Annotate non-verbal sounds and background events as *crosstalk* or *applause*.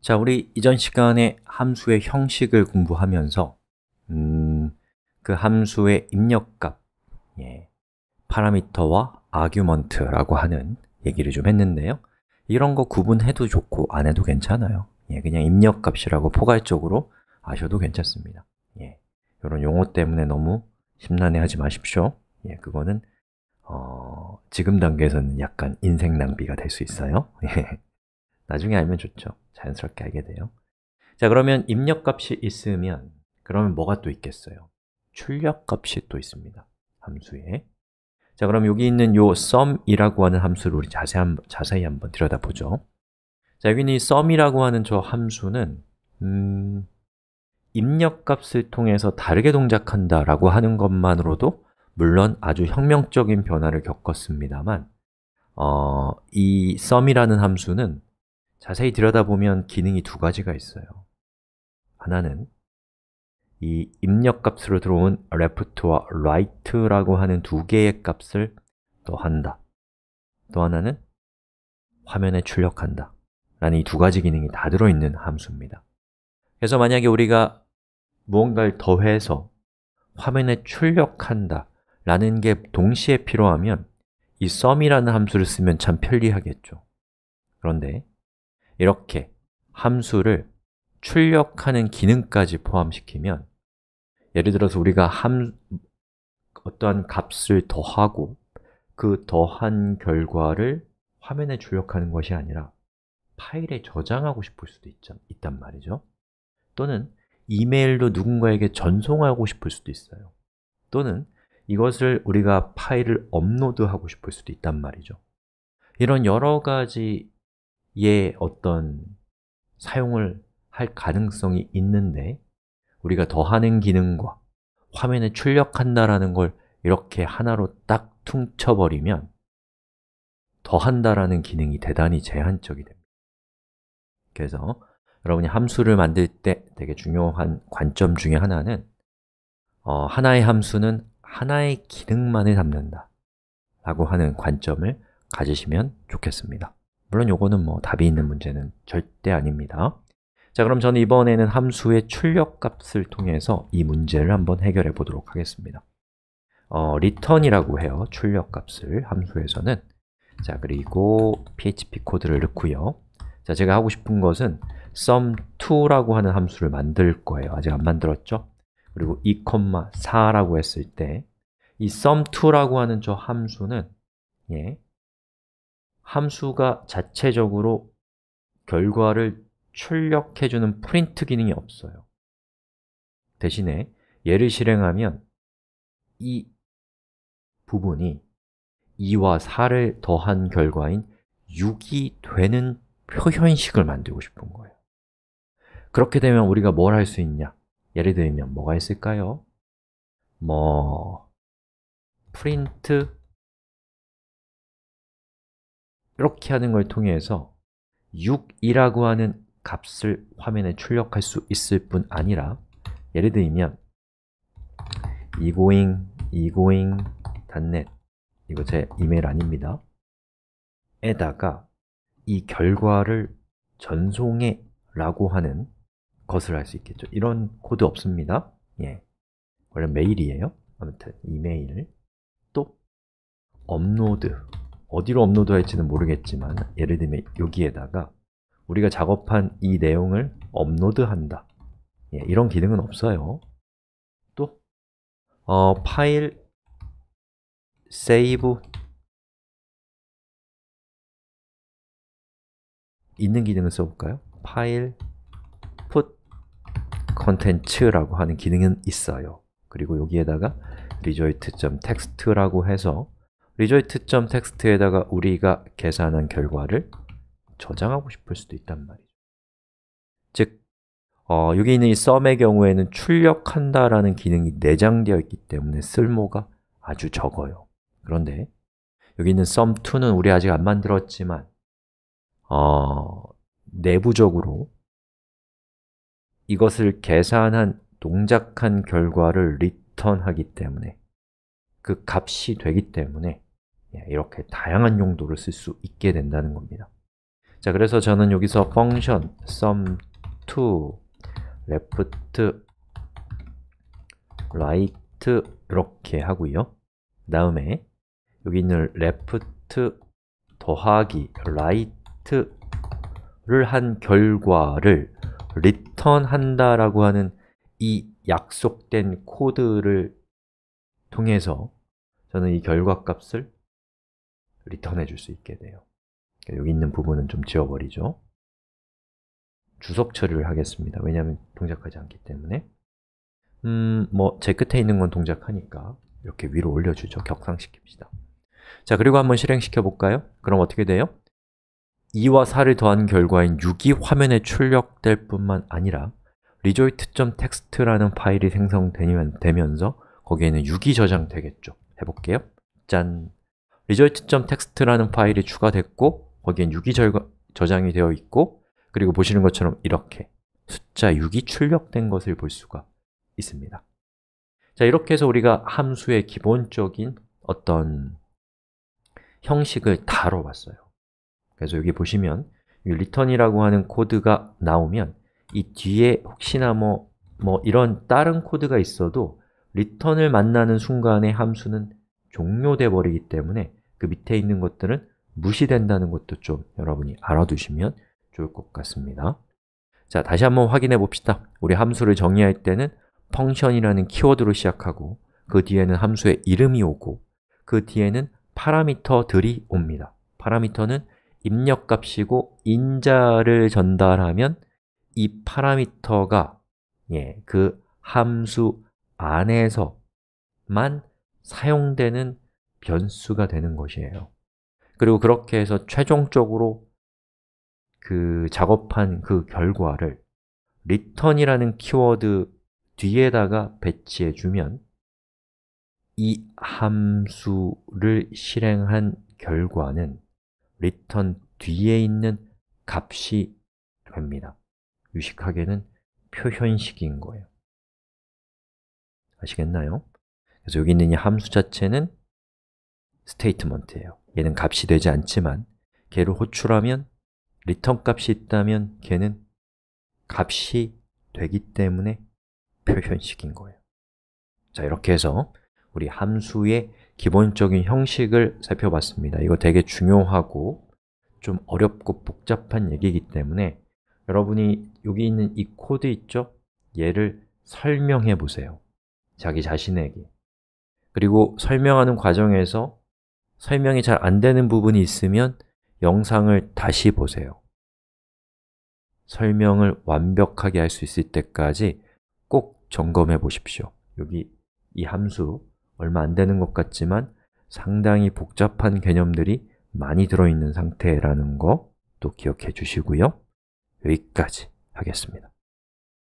자, 우리 이전 시간에 함수의 형식을 공부하면서 음, 그 함수의 입력값, 예, 파라미터와 아규먼트라고 하는 얘기를 좀 했는데요 이런 거 구분해도 좋고 안 해도 괜찮아요 예, 그냥 입력값이라고 포괄적으로 아셔도 괜찮습니다 예, 이런 용어 때문에 너무 심란해하지 마십시오 예, 그거는 어, 지금 단계에서는 약간 인생 낭비가 될 수 있어요 *laughs* 예. 나중에 알면 좋죠. 자연스럽게 알게 돼요. 자, 그러면 입력값이 있으면 그러면 뭐가 또 있겠어요? 출력값이 또 있습니다. 함수에 자, 그럼 여기 있는 요 sum이라고 하는 함수를 우리 자세한, 자세히 한번 들여다보죠. 자, 여기 있는 이 sum이라고 하는 저 함수는 음, 입력값을 통해서 다르게 동작한다라고 하는 것만으로도 물론 아주 혁명적인 변화를 겪었습니다만 어, 이 sum이라는 함수는 자세히 들여다보면 기능이 두 가지가 있어요. 하나는 이 입력값으로 들어온 left와 right라고 하는 두 개의 값을 더한다. 또 하나는 화면에 출력한다. 라는 이 두 가지 기능이 다 들어있는 함수입니다. 그래서 만약에 우리가 무언가를 더해서 화면에 출력한다 라는 게 동시에 필요하면 이 sum이라는 함수를 쓰면 참 편리하겠죠. 그런데 이렇게 함수를 출력하는 기능까지 포함시키면 예를 들어서 우리가 함, 어떠한 값을 더하고 그 더한 결과를 화면에 출력하는 것이 아니라 파일에 저장하고 싶을 수도 있 있단 말이죠 또는 이메일로 누군가에게 전송하고 싶을 수도 있어요 또는 이것을 우리가 파일을 업로드하고 싶을 수도 있단 말이죠 이런 여러 가지 의 예, 어떤 사용을 할 가능성이 있는데 우리가 더하는 기능과 화면에 출력한다라는 걸 이렇게 하나로 딱 퉁쳐버리면 더한다라는 기능이 대단히 제한적이 됩니다. 그래서 여러분이 함수를 만들 때 되게 중요한 관점 중에 하나는 어, 하나의 함수는 하나의 기능만을 담는다 라고 하는 관점을 가지시면 좋겠습니다. 물론 요거는 뭐 답이 있는 문제는 절대 아닙니다 자 그럼 저는 이번에는 함수의 출력값을 통해서 이 문제를 한번 해결해 보도록 하겠습니다 어, return이라고 해요 출력값을 함수에서는 자 그리고 php 코드를 넣고요 자 제가 하고 싶은 것은 sum2라고 하는 함수를 만들 거예요 아직 안 만들었죠? 그리고 2,4라고 했을 때 이 sum2라고 하는 저 함수는 예, 함수가 자체적으로 결과를 출력해주는 프린트 기능이 없어요 대신에 얘를 실행하면 이 부분이 2와 4를 더한 결과인 6이 되는 표현식을 만들고 싶은 거예요 그렇게 되면 우리가 뭘 할 수 있냐? 예를 들면 뭐가 있을까요? 뭐 프린트 이렇게 하는 걸 통해서 6이라고 하는 값을 화면에 출력할 수 있을 뿐 아니라 예를 들면 이고잉 이고잉 단넷 이거 제 이메일 아닙니다 에다가 이 결과를 전송해 라고 하는 것을 할 수 있겠죠 이런 코드 없습니다 예, 원래 메일이에요 아무튼 이메일 또 업로드 어디로 업로드할지는 모르겠지만 예를 들면 여기에다가 우리가 작업한 이 내용을 업로드한다 예, 이런 기능은 없어요 또 어, 파일 save 있는 기능을 써볼까요? 파일 put content라고 하는 기능은 있어요 그리고 여기에다가 result.text라고 해서 result.text에다가 우리가 계산한 결과를 저장하고 싶을 수도 있단 말이죠 즉, 어, 여기 있는 이 sum의 경우에는 출력한다라는 기능이 내장되어 있기 때문에 쓸모가 아주 적어요 그런데 여기 있는 sum2는 우리 아직 안 만들었지만 어, 내부적으로 이것을 계산한 동작한 결과를 r e t u r n 하기 때문에 그 값이 되기 때문에 예, 이렇게 다양한 용도를 쓸 수 있게 된다는 겁니다. 자, 그래서 저는 여기서 function sum 2 left right 이렇게 하고요. 그 다음에 여기 있는 left 더하기 right를 한 결과를 return한다라고 하는 이 약속된 코드를 통해서 저는 이 결과값을 리턴해 줄수 있게 돼요. 그러니까 여기 있는 부분은 좀 지워버리죠. 주석 처리를 하겠습니다. 왜냐하면 동작하지 않기 때문에 음, 뭐 제 끝에 있는 건 동작하니까 이렇게 위로 올려주죠. 격상시킵시다. 자, 그리고 한번 실행시켜 볼까요? 그럼 어떻게 돼요? 2와 4를 더한 결과인 6이 화면에 출력될 뿐만 아니라 result.txt라는 파일이 생성되면서 거기에는 6이 저장되겠죠. 해볼게요. 짠! result.txt라는 파일이 추가됐고 거기엔 6이 저장이 되어 있고 그리고 보시는 것처럼 이렇게 숫자 6이 출력된 것을 볼 수가 있습니다 자 이렇게 해서 우리가 함수의 기본적인 어떤 형식을 다뤄봤어요 그래서 여기 보시면 이 return이라고 하는 코드가 나오면 이 뒤에 혹시나 뭐, 뭐 이런 다른 코드가 있어도 return을 만나는 순간에 함수는 종료돼 버리기 때문에 그 밑에 있는 것들은 무시된다는 것도 좀 여러분이 알아두시면 좋을 것 같습니다 자, 다시 한번 확인해 봅시다 우리 함수를 정의할 때는 function이라는 키워드로 시작하고 그 뒤에는 함수의 이름이 오고 그 뒤에는 파라미터들이 옵니다 파라미터는 입력값이고 인자를 전달하면 이 파라미터가 예, 그 함수 안에서만 사용되는 변수가 되는 것이에요 그리고 그렇게 해서 최종적으로 그 작업한 그 결과를 return이라는 키워드 뒤에다가 배치해 주면 이 함수를 실행한 결과는 return 뒤에 있는 값이 됩니다 유식하게는 표현식인 거예요 아시겠나요? 그래서 여기 있는 이 함수 자체는 스테이트먼트예요. 얘는 값이 되지 않지만 걔를 호출하면 리턴 값이 있다면 걔는 값이 되기 때문에 표현식인 거예요. 자, 이렇게 해서 우리 함수의 기본적인 형식을 살펴봤습니다. 이거 되게 중요하고 좀 어렵고 복잡한 얘기이기 때문에 여러분이 여기 있는 이 코드 있죠? 얘를 설명해 보세요. 자기 자신에게. 그리고 설명하는 과정에서 설명이 잘 안 되는 부분이 있으면 영상을 다시 보세요. 설명을 완벽하게 할 수 있을 때까지 꼭 점검해 보십시오. 여기 이 함수 얼마 안 되는 것 같지만 상당히 복잡한 개념들이 많이 들어있는 상태라는 거 또 기억해 주시고요. 여기까지 하겠습니다.